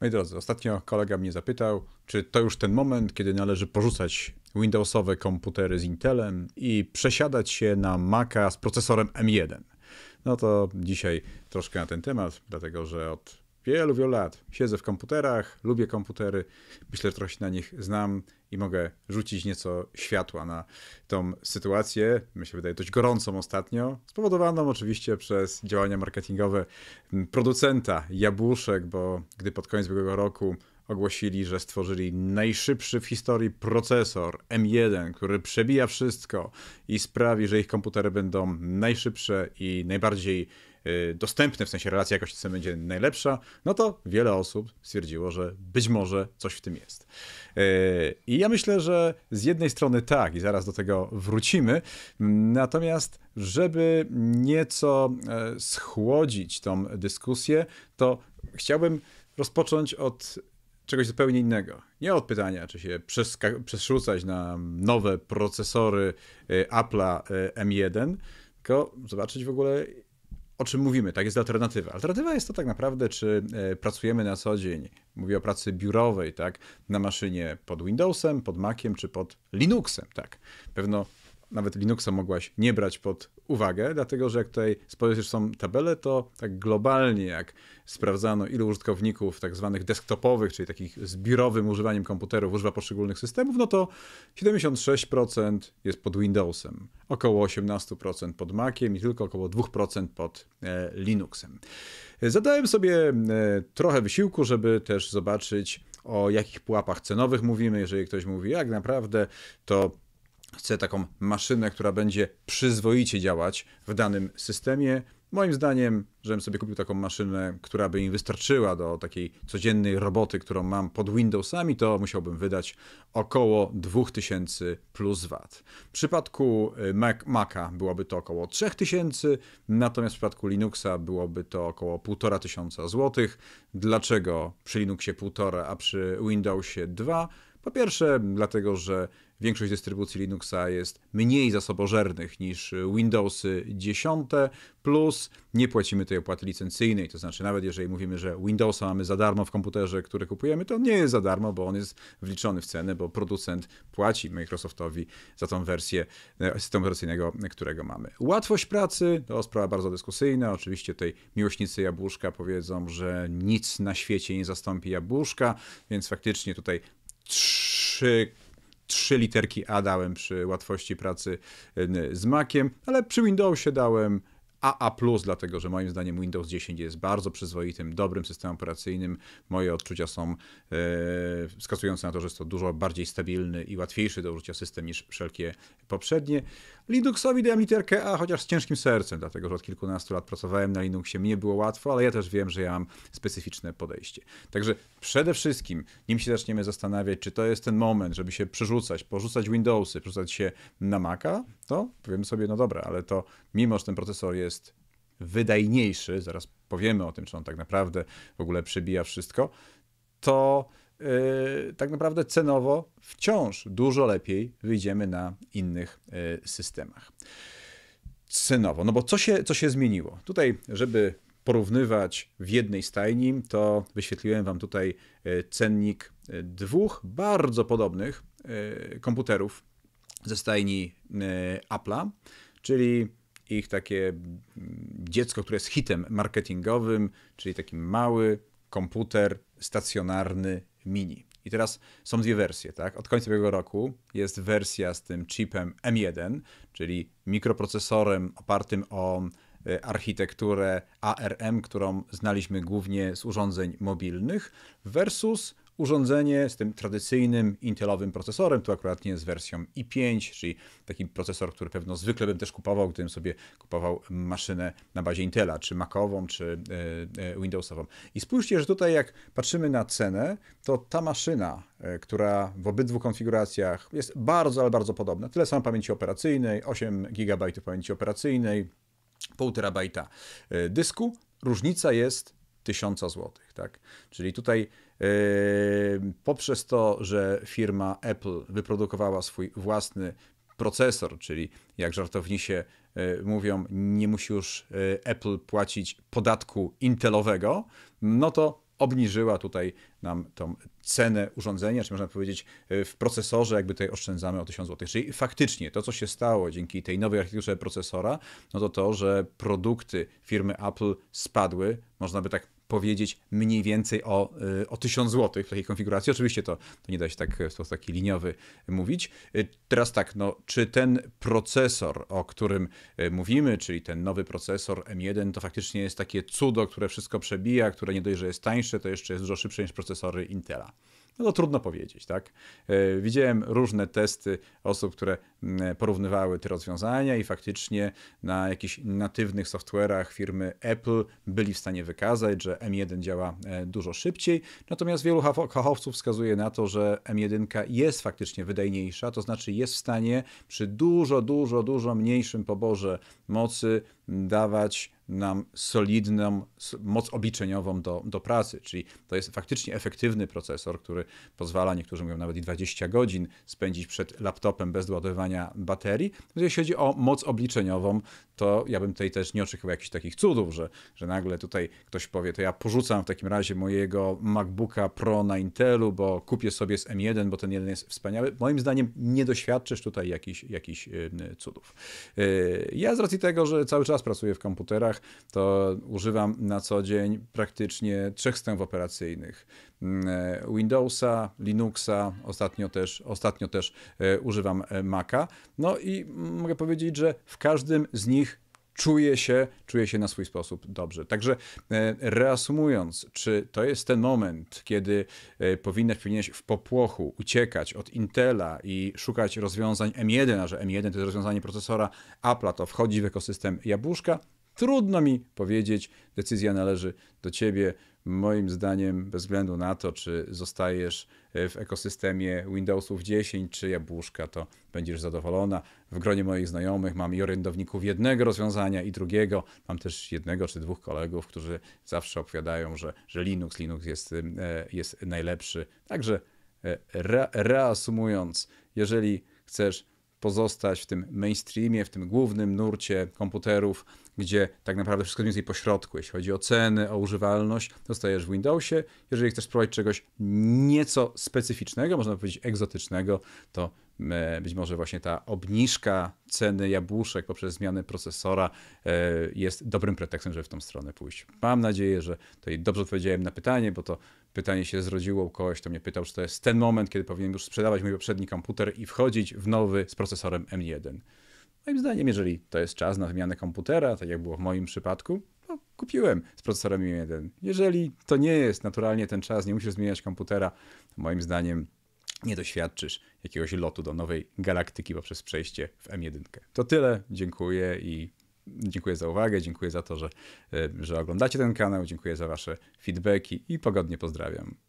Moi drodzy, ostatnio kolega mnie zapytał, czy to już ten moment, kiedy należy porzucać Windowsowe komputery z Intelem i przesiadać się na Maca z procesorem M1. No to dzisiaj troszkę na ten temat, dlatego że od wielu, wielu lat siedzę w komputerach, lubię komputery, myślę, że trochę się na nich znam i mogę rzucić nieco światła na tą sytuację, mi się wydaje dość gorącą ostatnio, spowodowaną oczywiście przez działania marketingowe producenta jabłuszek, bo gdy pod koniec ubiegłego roku ogłosili, że stworzyli najszybszy w historii procesor M1, który przebija wszystko i sprawi, że ich komputery będą najszybsze i najbardziej Y, dostępne w sensie relacja jakości będzie najlepsza, no to wiele osób stwierdziło, że być może coś w tym jest. Y, I ja myślę, że z jednej strony tak, i zaraz do tego wrócimy, natomiast żeby nieco e, schłodzić tą dyskusję, to chciałbym rozpocząć od czegoś zupełnie innego. Nie od pytania, czy się przeszucać na nowe procesory y, Apple'a M1, tylko zobaczyć w ogóle, o czym mówimy, tak jest alternatywa. Alternatywa jest to tak naprawdę, czy e, pracujemy na co dzień. Mówię o pracy biurowej, tak, na maszynie pod Windowsem, pod Maciem czy pod Linuxem, tak. Pewno nawet Linuxa mogłaś nie brać pod uwagę, dlatego że jak tutaj spojrzysz są tabelę, to tak globalnie jak sprawdzano ilu użytkowników tak zwanych desktopowych, czyli takich z biurowym używaniem komputerów używa poszczególnych systemów, no to 76% jest pod Windowsem, około 18% pod Maciem i tylko około 2% pod e, Linuxem. Zadałem sobie e, trochę wysiłku, żeby też zobaczyć o jakich pułapach cenowych mówimy, jeżeli ktoś mówi, jak naprawdę to Chcę taką maszynę, która będzie przyzwoicie działać w danym systemie. Moim zdaniem, żebym sobie kupił taką maszynę, która by mi wystarczyła do takiej codziennej roboty, którą mam pod Windowsami, to musiałbym wydać około 2000 plus VAT. W przypadku y, Mac, Maca byłoby to około 3000, natomiast w przypadku Linuxa byłoby to około 1500 zł. Dlaczego przy Linuxie 1,5, a przy Windowsie 2? Po pierwsze, dlatego, że większość dystrybucji Linuxa jest mniej zasobożernych niż Windowsy 10, plus nie płacimy tej opłaty licencyjnej, to znaczy nawet jeżeli mówimy, że Windowsa mamy za darmo w komputerze, który kupujemy, to nie jest za darmo, bo on jest wliczony w cenę, bo producent płaci Microsoftowi za tą wersję systemu e, operacyjnego, którego mamy. Łatwość pracy to sprawa bardzo dyskusyjna, oczywiście tej miłośnicy jabłuszka powiedzą, że nic na świecie nie zastąpi jabłuszka, więc faktycznie tutaj trzy trzy literki A dałem przy łatwości pracy y, z Maciem, ale przy Windowsie dałem AA+, dlatego że moim zdaniem Windows 10 jest bardzo przyzwoitym, dobrym systemem operacyjnym. Moje odczucia są yy, wskazujące na to, że jest to dużo bardziej stabilny i łatwiejszy do użycia system niż wszelkie poprzednie. Linuxowi dałem literkę A, chociaż z ciężkim sercem, dlatego że od kilkunastu lat pracowałem na Linuxie, mnie było łatwo, ale ja też wiem, że ja mam specyficzne podejście. Także przede wszystkim, nim się zaczniemy zastanawiać, czy to jest ten moment, żeby się przerzucać, porzucać Windowsy, przerzucać się na Maca, to powiemy sobie, no dobra, ale to mimo, że ten procesor jest jest wydajniejszy, zaraz powiemy o tym, czy on tak naprawdę w ogóle przebija wszystko, to yy, tak naprawdę cenowo wciąż dużo lepiej wyjdziemy na innych yy, systemach. Cenowo, no bo co się, co się zmieniło? Tutaj, żeby porównywać w jednej stajni, to wyświetliłem Wam tutaj y, cennik y, dwóch bardzo podobnych y, komputerów ze stajni Apple'a, czyli ich takie dziecko, które jest hitem marketingowym, czyli taki mały komputer stacjonarny mini. I teraz są dwie wersje, tak? Od końca tego roku jest wersja z tym chipem M1, czyli mikroprocesorem opartym o e, architekturę ARM, którą znaliśmy głównie z urządzeń mobilnych, versus urządzenie z tym tradycyjnym Intelowym procesorem, tu akurat nie z wersją i5, czyli taki procesor, który pewno zwykle bym też kupował, gdybym sobie kupował maszynę na bazie Intela, czy Macową, czy e, e, Windowsową. I spójrzcie, że tutaj jak patrzymy na cenę, to ta maszyna, e, która w obydwu konfiguracjach jest bardzo, ale bardzo podobna. Tyle samo pamięci operacyjnej, 8 GB pamięci operacyjnej, 1,5 terabajta dysku. Różnica jest 1000 zł, tak? Czyli tutaj Ehm, poprzez to, że firma Apple wyprodukowała swój własny procesor, czyli jak żartownisie mówią, nie musi już e, Apple płacić podatku Intelowego, no to obniżyła tutaj nam tą cenę urządzenia, czy można powiedzieć e, w procesorze jakby tutaj oszczędzamy o 1000 zł. Czyli faktycznie to, co się stało dzięki tej nowej architekturze procesora, no to to, że produkty firmy Apple spadły, można by tak powiedzieć mniej więcej o, y, o 1000 zł w takiej konfiguracji. Oczywiście to, to nie da się tak w sposób taki liniowy y, mówić. Y, teraz tak, no, czy ten procesor, o którym mówimy, czyli ten nowy procesor M1, to faktycznie jest takie cudo, które wszystko przebija, które nie dość, że jest tańsze, to jeszcze jest dużo szybsze niż procesory Intela. No to trudno powiedzieć, tak? E, widziałem różne testy osób, które mm, porównywały te rozwiązania i faktycznie na jakichś natywnych software'ach firmy Apple byli w stanie wykazać, że M1 działa e, dużo szybciej, natomiast wielu fachowców wskazuje na to, że M1 jest faktycznie wydajniejsza, to znaczy jest w stanie przy dużo, dużo, dużo mniejszym poborze mocy dawać nam solidną moc obliczeniową do, do pracy, czyli to jest faktycznie efektywny procesor, który pozwala, niektórzy mówią nawet i 20 godzin spędzić przed laptopem bez ładowania baterii. jeśli chodzi o moc obliczeniową, to ja bym tutaj też nie oczekiwał jakichś takich cudów, że, że nagle tutaj ktoś powie, to ja porzucam w takim razie mojego MacBooka Pro na Intelu, bo kupię sobie z M1, bo ten jeden jest wspaniały. Moim zdaniem nie doświadczysz tutaj jakichś jakich y, cudów. Y, ja z racji tego, że cały czas pracuję w komputerach, to używam na co dzień praktycznie trzech stęp operacyjnych. E, Windowsa, Linuxa, ostatnio też, ostatnio też e, używam e, Maca. No i mogę powiedzieć, że w każdym z nich czuję się, czuję się na swój sposób dobrze. Także reasumując, czy to jest ten moment, kiedy powinien powinieneś w popłochu uciekać od Intela i szukać rozwiązań M1, a że M1 to jest rozwiązanie procesora Apple'a, to wchodzi w ekosystem jabłuszka? Trudno mi powiedzieć, decyzja należy do ciebie moim zdaniem, bez względu na to, czy zostajesz e, w ekosystemie Windowsów 10 czy jabłuszka, to będziesz zadowolona. W gronie moich znajomych mam i orędowników jednego rozwiązania i drugiego. Mam też jednego czy dwóch kolegów, którzy zawsze opowiadają, że, że Linux, Linux jest, e, jest najlepszy. Także e, re, reasumując, jeżeli chcesz pozostać w tym mainstreamie, w tym głównym nurcie komputerów, gdzie tak naprawdę wszystko jest mniej pośrodku. Jeśli chodzi o ceny, o używalność, dostajesz w Windowsie. Jeżeli chcesz spróbować czegoś nieco specyficznego, można powiedzieć egzotycznego, to E, być może właśnie ta obniżka ceny jabłuszek poprzez zmianę procesora e, jest dobrym pretekstem, żeby w tą stronę pójść. Mam nadzieję, że tutaj dobrze odpowiedziałem na pytanie, bo to pytanie się zrodziło u kogoś, kto mnie pytał, czy to jest ten moment, kiedy powinien już sprzedawać mój poprzedni komputer i wchodzić w nowy z procesorem M1. Moim zdaniem, jeżeli to jest czas na wymianę komputera, tak jak było w moim przypadku, no, kupiłem z procesorem M1. Jeżeli to nie jest naturalnie ten czas, nie musisz zmieniać komputera, moim zdaniem nie doświadczysz jakiegoś lotu do nowej galaktyki poprzez przejście w M1. To tyle, dziękuję i dziękuję za uwagę, dziękuję za to, że, e, że oglądacie ten kanał, dziękuję za wasze feedbacki i pogodnie pozdrawiam.